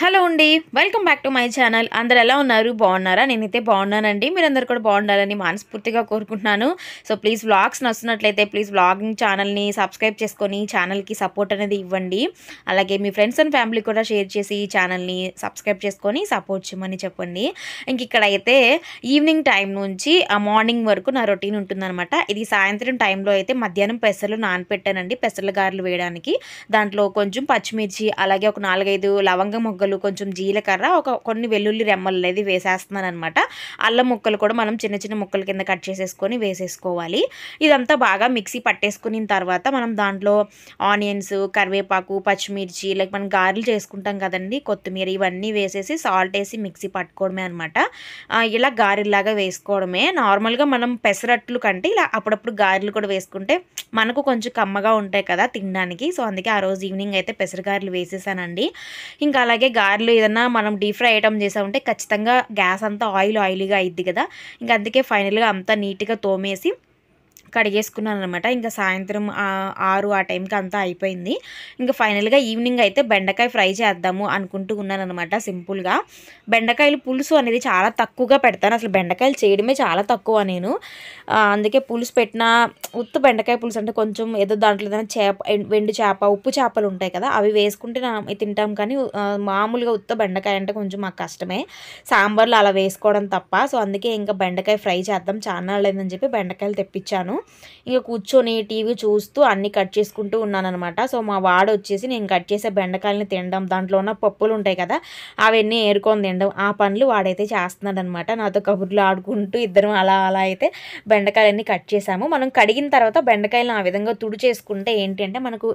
hello అండి welcome back to my channel అందరు ఎలా ఉన్నారు బాగున్నారా నేనైతే బాగున్నానండి మీరందరూ కూడా బాగుండాలని మనస్ఫూర్తిగా కోరుకుంటున్నాను సో ప్లీజ్ వ్లాగ్స్ నచ్చినట్లయితే ప్లీజ్ వ్లాగింగ్ ఛానల్ని సబ్స్క్రైబ్ చేసుకొని ఛానల్కి సపోర్ట్ అనేది ఇవ్వండి అలాగే మీ ఫ్రెండ్స్ అండ్ ఫ్యామిలీ కూడా షేర్ చేసి ఛానల్ని సబ్స్క్రైబ్ చేసుకొని సపోర్ట్ చేయమని చెప్పండి ఇంక ఇక్కడైతే ఈవినింగ్ టైం నుంచి ఆ మార్నింగ్ వరకు నా రొటీన్ ఉంటుందన్నమాట ఇది సాయంత్రం టైంలో అయితే మధ్యాహ్నం పెసలు నానపెట్టానండి పెసలు గారెలు వేయడానికి దాంట్లో కొంచెం పచ్చిమిర్చి అలాగే ఒక నాలుగైదు లవంగ మొగ్గ ముక్కలు కొంచెం జీలకర్ర ఒక కొన్ని వెల్లుల్లి రెమ్మలు అనేది వేసేస్తున్నాను అనమాట అల్లం ముక్కలు కూడా మనం చిన్న చిన్న ముక్కల కింద కట్ చేసేసుకొని వేసేసుకోవాలి ఇదంతా బాగా మిక్సీ పట్టేసుకున్న తర్వాత మనం దాంట్లో ఆనియన్స్ కరివేపాకు పచ్చిమిర్చి లైక్ మనం గారెలు చేసుకుంటాం కదండి కొత్తిమీర ఇవన్నీ వేసేసి సాల్ట్ వేసి మిక్సీ పట్టుకోవడమే అనమాట ఇలా గారెల్లాగా వేసుకోవడమే నార్మల్గా మనం పెసరట్లు కంటే ఇలా అప్పుడప్పుడు గారెలు కూడా వేసుకుంటే మనకు కొంచెం కమ్మగా ఉంటాయి కదా తినడానికి సో అందుకే ఆ రోజు ఈవినింగ్ అయితే పెసరగారెలు వేసేసానండి ఇంకా అలాగే గారెలు ఏదన్నా మనం డీప్ ఫ్రై ఐటమ్ చేసామంటే ఖచ్చితంగా గ్యాస్ అంతా ఆయిల్ ఆయిల్గా అయిద్ది కదా ఇంకా అందుకే ఫైనల్గా అంతా నీట్గా తోమేసి కడిగేసుకున్నాను అనమాట ఇంకా సాయంత్రం ఆరు ఆ టైంకి అంతా అయిపోయింది ఇంకా ఫైనల్గా ఈవినింగ్ అయితే బెండకాయ ఫ్రై చేద్దాము అనుకుంటూ ఉన్నాను అనమాట సింపుల్గా బెండకాయలు పులుసు అనేది చాలా తక్కువగా పెడతాను అసలు బెండకాయలు చేయడమే చాలా తక్కువ నేను అందుకే పులుసు పెట్టిన ఉత్తు బెండకాయ పులుసు అంటే కొంచెం ఏదో దాంట్లో ఏదైనా చేప వెండు చేప ఉప్పు చేపలు ఉంటాయి కదా అవి వేసుకుంటే తింటాం కానీ మామూలుగా ఉత్త బెండకాయ అంటే కొంచెం మాకు కష్టమే సాంబార్లో అలా వేసుకోవడం తప్ప సో అందుకే ఇంకా బెండకాయ ఫ్రై చేద్దాం చాలా లేదని చెప్పి బెండకాయలు తెప్పించాను ఇక కూర్చొని టీవీ చూస్తూ అన్ని కట్ చేసుకుంటూ ఉన్నాను అనమాట సో మా వాడు వచ్చేసి నేను కట్ చేసే బెండకాయలని తినడం దాంట్లో ఉన్న పప్పులు ఉంటాయి కదా అవన్నీ ఏరుకొని తినడం ఆ పనులు వాడైతే చేస్తున్నాడు అనమాట నాతో కబుర్లు ఆడుకుంటూ ఇద్దరం అలా అలా అయితే బెండకాయలన్నీ కట్ చేసాము మనం కడిగిన తర్వాత బెండకాయలను ఆ విధంగా తుడి చేసుకుంటే ఏంటంటే మనకు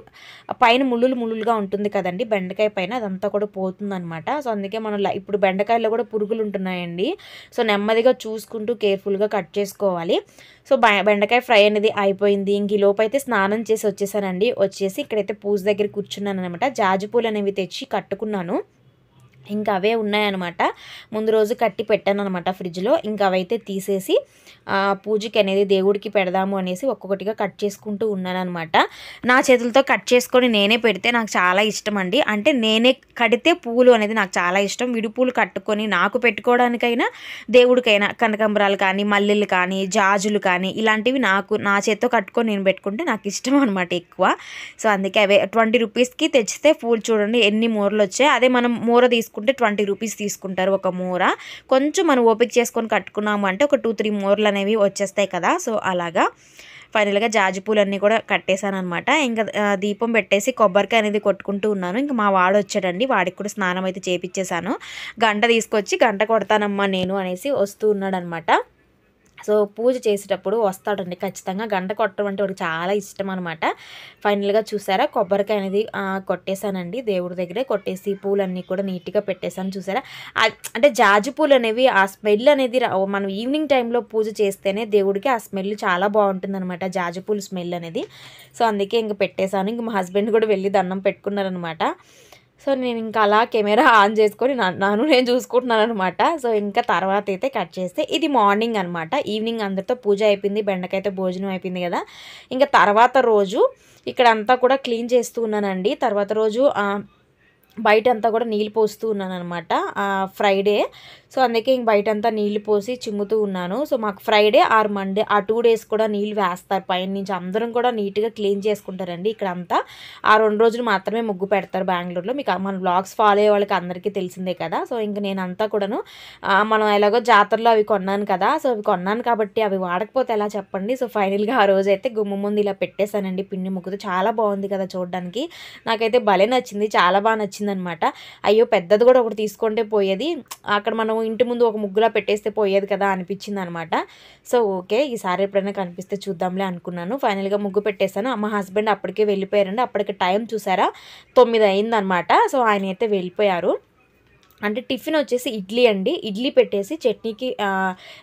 పైన ముళ్ళులు ముళ్ళులుగా ఉంటుంది కదండి బెండకాయ పైన అదంతా కూడా పోతుంది అనమాట సో అందుకే మనం ఇప్పుడు బెండకాయలో కూడా పురుగులు ఉంటున్నాయండి సో నెమ్మదిగా చూసుకుంటూ కేర్ఫుల్గా కట్ చేసుకోవాలి సో బెండకాయ ఫ్రై ఫ్రై అనేది అయిపోయింది ఇంక లోపైతే స్నానం చేసి వచ్చేసానండి వచ్చేసి ఇక్కడైతే పూజ దగ్గర కూర్చున్నాను అనమాట జాజి పూలు అనేవి తెచ్చి కట్టుకున్నాను ఇంకా అవే ఉన్నాయన్నమాట ముందు రోజు కట్టి పెట్టాను అనమాట ఫ్రిడ్జ్లో ఇంకా అవైతే తీసేసి పూజకి అనేది దేవుడికి పెడదాము అనేసి ఒక్కొక్కటిగా కట్ చేసుకుంటూ అనమాట నా చేతులతో కట్ చేసుకొని నేనే పెడితే నాకు చాలా ఇష్టం అండి అంటే నేనే కడితే పూలు అనేది నాకు చాలా ఇష్టం విడిపూలు కట్టుకొని నాకు పెట్టుకోవడానికైనా దేవుడికైనా కనకంబరాలు కానీ మల్లెలు కానీ జాజులు కానీ ఇలాంటివి నాకు నా చేతితో కట్టుకొని నేను పెట్టుకుంటే నాకు ఇష్టం అనమాట ఎక్కువ సో అందుకే అవే ట్వంటీ రూపీస్కి తెచ్చితే పూలు చూడండి ఎన్ని మూరలు వచ్చాయి అదే మనం మూర తీసుకు తీసుకుంటే ట్వంటీ రూపీస్ తీసుకుంటారు ఒక మూర కొంచెం మనం ఓపిక చేసుకొని కట్టుకున్నాము అంటే ఒక టూ త్రీ మూరలు అనేవి వచ్చేస్తాయి కదా సో అలాగా ఫైనల్గా జాజి పూలన్నీ కూడా కట్టేశాను అనమాట ఇంకా దీపం పెట్టేసి కొబ్బరికాయ అనేది కొట్టుకుంటూ ఉన్నాను ఇంకా మా వాడు వచ్చాడండి వాడికి కూడా స్నానం అయితే చేపించేశాను గంట తీసుకొచ్చి గంట కొడతానమ్మా నేను అనేసి వస్తూ ఉన్నాడనమాట సో పూజ చేసేటప్పుడు వస్తాడండి ఖచ్చితంగా గంట కొట్టడం అంటే వాడికి చాలా ఇష్టం అనమాట ఫైనల్గా చూసారా కొబ్బరికాయ అనేది కొట్టేశానండి దేవుడి దగ్గరే కొట్టేసి పూలన్నీ కూడా నీట్గా పెట్టేశాను చూసారా అంటే జాజి పూలు అనేవి ఆ స్మెల్ అనేది మనం ఈవినింగ్ టైంలో పూజ చేస్తేనే దేవుడికి ఆ స్మెల్ చాలా బాగుంటుంది అనమాట జాజి పూలు స్మెల్ అనేది సో అందుకే ఇంక పెట్టేశాను ఇంక మా హస్బెండ్ కూడా వెళ్ళి దండం పెట్టుకున్నారనమాట సో నేను ఇంకా అలా కెమెరా ఆన్ చేసుకొని నన్ను నేను చూసుకుంటున్నాను అనమాట సో ఇంకా తర్వాత అయితే కట్ చేస్తే ఇది మార్నింగ్ అనమాట ఈవినింగ్ అందరితో పూజ అయిపోయింది బెండకైతే భోజనం అయిపోయింది కదా ఇంకా తర్వాత రోజు ఇక్కడ అంతా కూడా క్లీన్ చేస్తూ ఉన్నానండి తర్వాత రోజు బయట అంతా కూడా నీళ్ళు పోస్తూ ఉన్నాను అనమాట ఫ్రైడే సో అందుకే ఇంక బయట అంతా నీళ్ళు పోసి చిమ్ముతూ ఉన్నాను సో మాకు ఫ్రైడే ఆర్ మండే ఆ టూ డేస్ కూడా నీళ్ళు వేస్తారు పైన నుంచి అందరం కూడా నీట్గా క్లీన్ చేసుకుంటారండి ఇక్కడ అంతా ఆ రెండు రోజులు మాత్రమే ముగ్గు పెడతారు బెంగళూరులో మీకు మన బ్లాగ్స్ ఫాలో అయ్యే వాళ్ళకి అందరికీ తెలిసిందే కదా సో ఇంక నేను అంతా కూడాను మనం ఎలాగో జాతరలో అవి కొన్నాను కదా సో అవి కొన్నాను కాబట్టి అవి వాడకపోతే ఎలా చెప్పండి సో ఫైనల్గా ఆ రోజు అయితే గుమ్మ ముందు ఇలా పెట్టేశానండి పిండి ముగ్గుతో చాలా బాగుంది కదా చూడడానికి నాకైతే భలే నచ్చింది చాలా బాగా నచ్చింది వచ్చిందనమాట అయ్యో పెద్దది కూడా ఒకటి తీసుకుంటే పోయేది అక్కడ మనం ఇంటి ముందు ఒక ముగ్గులా పెట్టేస్తే పోయేది కదా అనిపించింది అనమాట సో ఓకే ఈసారి ఎప్పుడైనా కనిపిస్తే చూద్దాంలే అనుకున్నాను ఫైనల్గా ముగ్గు పెట్టేశాను అమ్మ హస్బెండ్ అప్పటికే వెళ్ళిపోయారండి అప్పటికి టైం చూసారా తొమ్మిది అయిందనమాట సో ఆయన అయితే వెళ్ళిపోయారు అంటే టిఫిన్ వచ్చేసి ఇడ్లీ అండి ఇడ్లీ పెట్టేసి చట్నీకి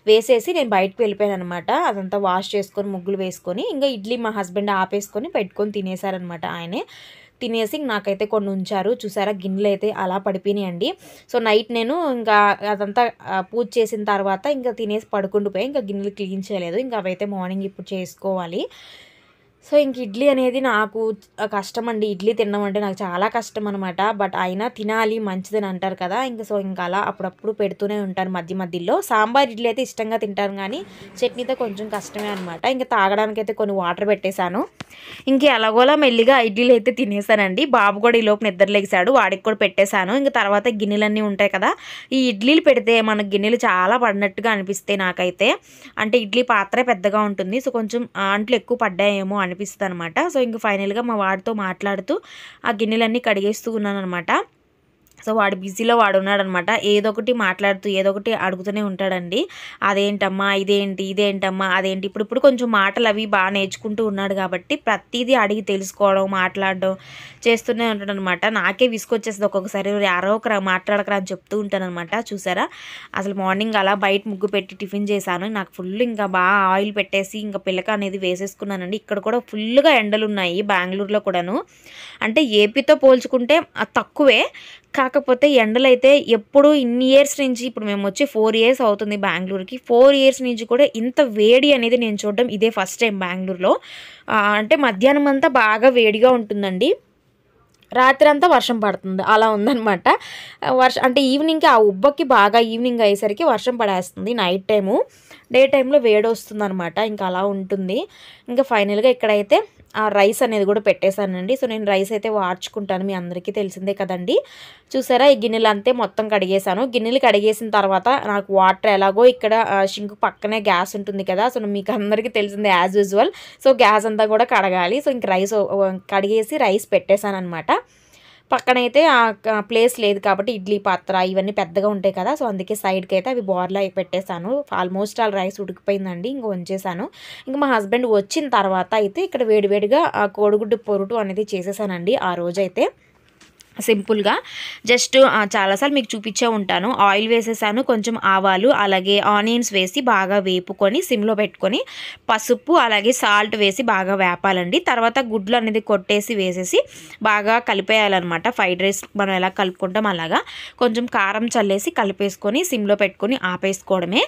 వేసేసి నేను బయటకు వెళ్ళిపోయాను అనమాట అదంతా వాష్ చేసుకొని ముగ్గులు వేసుకొని ఇంకా ఇడ్లీ మా హస్బెండ్ ఆపేసుకొని పెట్టుకొని తినేశారనమాట ఆయనే తినేసి నాకైతే కొన్ని ఉంచారు చూసారా గిన్నెలు అయితే అలా పడిపోయినాయండి సో నైట్ నేను ఇంకా అదంతా పూజ చేసిన తర్వాత ఇంకా తినేసి పడుకుండిపోయి ఇంకా గిన్నెలు క్లీన్ చేయలేదు ఇంకా అవైతే మార్నింగ్ ఇప్పుడు చేసుకోవాలి సో ఇంక ఇడ్లీ అనేది నాకు కష్టం అండి ఇడ్లీ తినడం అంటే నాకు చాలా కష్టం అనమాట బట్ అయినా తినాలి మంచిదని అంటారు కదా ఇంకా సో ఇంకా అలా అప్పుడప్పుడు పెడుతూనే ఉంటాను మధ్య మధ్యలో సాంబార్ ఇడ్లీ అయితే ఇష్టంగా తింటాను కానీ చట్నీతో కొంచెం కష్టమే అనమాట ఇంకా తాగడానికైతే కొన్ని వాటర్ పెట్టేశాను ఇంక ఎలాగోలా మెల్లిగా ఇడ్లీలు అయితే తినేసానండి బాబు కూడా ఈ లోపు నిద్రలేసాడు వాడికి కూడా పెట్టేశాను ఇంక తర్వాత గిన్నెలన్నీ ఉంటాయి కదా ఈ ఇడ్లీలు పెడితే మనకు గిన్నెలు చాలా పడినట్టుగా అనిపిస్తాయి నాకైతే అంటే ఇడ్లీ పాత్ర పెద్దగా ఉంటుంది సో కొంచెం అంట్లు ఎక్కువ పడ్డాయేమో అనిపిస్తుంది అనమాట సో ఇంక ఫైనల్గా మా వాడితో మాట్లాడుతూ ఆ గిన్నెలన్నీ కడిగేస్తూ ఉన్నాను అనమాట సో వాడు బిజీలో వాడు ఉన్నాడనమాట ఏదో ఒకటి మాట్లాడుతూ ఏదో ఒకటి అడుగుతూనే ఉంటాడండి అదేంటమ్మా ఇదేంటి ఇదేంటమ్మా అదేంటి ఇప్పుడు ఇప్పుడు కొంచెం మాటలు అవి బాగా నేర్చుకుంటూ ఉన్నాడు కాబట్టి ప్రతిదీ అడిగి తెలుసుకోవడం మాట్లాడడం చేస్తూనే ఉంటాడనమాట నాకే విసుకొచ్చేస్తుంది ఒక్కొక్కసారి యారో ఒకరా మాట్లాడకరా అని చెప్తూ ఉంటానమాట చూసారా అసలు మార్నింగ్ అలా బయట ముగ్గు పెట్టి టిఫిన్ చేశాను నాకు ఫుల్ ఇంకా బాగా ఆయిల్ పెట్టేసి ఇంకా పిల్లక అనేది వేసేసుకున్నానండి ఇక్కడ కూడా ఫుల్గా ఎండలు ఉన్నాయి బెంగళూరులో కూడాను అంటే ఏపీతో పోల్చుకుంటే తక్కువే కాకపోతే ఎండలైతే ఎప్పుడు ఇన్ని ఇయర్స్ నుంచి ఇప్పుడు మేము వచ్చి ఫోర్ ఇయర్స్ అవుతుంది బెంగళూరుకి ఫోర్ ఇయర్స్ నుంచి కూడా ఇంత వేడి అనేది నేను చూడడం ఇదే ఫస్ట్ టైం బెంగళూరులో అంటే మధ్యాహ్నం అంతా బాగా వేడిగా ఉంటుందండి రాత్రంతా వర్షం పడుతుంది అలా ఉందనమాట వర్షం అంటే ఈవినింగ్కి ఆ ఉబ్బకి బాగా ఈవినింగ్ అయ్యేసరికి వర్షం పడేస్తుంది నైట్ టైము డే టైంలో వేడి వస్తుంది అనమాట ఇంకా అలా ఉంటుంది ఇంకా ఫైనల్గా ఇక్కడైతే ఆ రైస్ అనేది కూడా పెట్టేశానండి సో నేను రైస్ అయితే వార్చుకుంటాను మీ అందరికీ తెలిసిందే కదండి చూసారా ఈ గిన్నెలు అంతే మొత్తం కడిగేశాను గిన్నెలు కడిగేసిన తర్వాత నాకు వాటర్ ఎలాగో ఇక్కడ షింక్ పక్కనే గ్యాస్ ఉంటుంది కదా సో మీకు అందరికీ తెలిసిందే యాజ్ యూజువల్ సో గ్యాస్ అంతా కూడా కడగాలి సో ఇంక రైస్ కడిగేసి రైస్ పెట్టేశాను అనమాట పక్కనైతే ఆ ప్లేస్ లేదు కాబట్టి ఇడ్లీ పాత్ర ఇవన్నీ పెద్దగా ఉంటాయి కదా సో అందుకే సైడ్కి అయితే అవి బోర్లా పెట్టేశాను ఆల్మోస్ట్ ఆల్ రైస్ ఉడికిపోయిందండి ఇంక ఉంచేసాను ఇంక మా హస్బెండ్ వచ్చిన తర్వాత అయితే ఇక్కడ వేడివేడిగా ఆ కోడిగుడ్డు పొరుటు అనేది చేసేసానండి ఆ రోజైతే సింపుల్గా జస్ట్ చాలాసార్లు మీకు చూపించే ఉంటాను ఆయిల్ వేసేసాను కొంచెం ఆవాలు అలాగే ఆనియన్స్ వేసి బాగా వేపుకొని సిమ్లో పెట్టుకొని పసుపు అలాగే సాల్ట్ వేసి బాగా వేపాలండి తర్వాత గుడ్లు అనేది కొట్టేసి వేసేసి బాగా కలిపేయాలన్నమాట ఫ్రైడ్ రైస్ మనం ఎలా కలుపుకుంటాం అలాగా కొంచెం కారం చల్లేసి కలిపేసుకొని సిమ్లో పెట్టుకొని ఆపేసుకోవడమే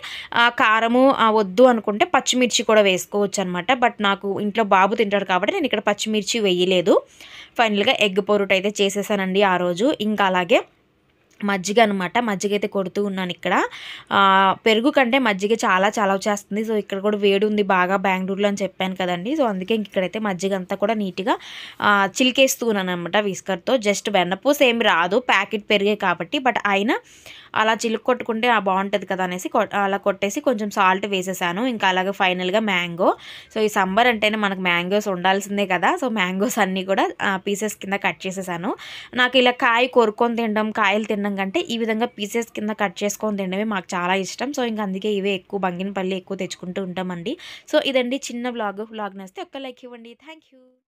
కారము వద్దు అనుకుంటే పచ్చిమిర్చి కూడా వేసుకోవచ్చు అనమాట బట్ నాకు ఇంట్లో బాబు తింటాడు కాబట్టి నేను ఇక్కడ పచ్చిమిర్చి వేయలేదు ఫైనల్గా ఎగ్ పొరుట అయితే చేసేసానండి ఆ రోజు ఇంకా అలాగే మజ్జిగ అనమాట మజ్జిగ అయితే కొడుతూ ఉన్నాను ఇక్కడ పెరుగు కంటే మజ్జిగ చాలా చాలా వచ్చేస్తుంది సో ఇక్కడ కూడా వేడి ఉంది బాగా బెంగళూరులో అని చెప్పాను కదండి సో అందుకే ఇక్కడైతే మజ్జిగ అంతా కూడా నీట్గా చిలికేస్తూ ఉన్నాను అనమాట విస్కర్తో జస్ట్ వెన్నపూస ఏమి రాదు ప్యాకెట్ పెరిగే కాబట్టి బట్ అయినా అలా చిలుకు కొట్టుకుంటే బాగుంటుంది కదా అనేసి అలా కొట్టేసి కొంచెం సాల్ట్ వేసేసాను ఇంకా అలాగే ఫైనల్గా మ్యాంగో సో ఈ సంబర్ అంటేనే మనకు మ్యాంగోస్ ఉండాల్సిందే కదా సో మ్యాంగోస్ అన్నీ కూడా పీసెస్ కింద కట్ చేసేసాను నాకు ఇలా కాయ కొరుకొని తినడం కాయలు తినడం కారణం కంటే ఈ విధంగా పీసెస్ కింద కట్ చేసుకొని తినడమే మాకు చాలా ఇష్టం సో ఇంకా అందుకే ఇవే ఎక్కువ బంగినపల్లి ఎక్కువ తెచ్చుకుంటూ ఉంటామండి సో ఇదండి చిన్న బ్లాగ్ బ్లాగ్ నేస్తే ఒక్క లైక్ ఇవ్వండి థ్యాంక్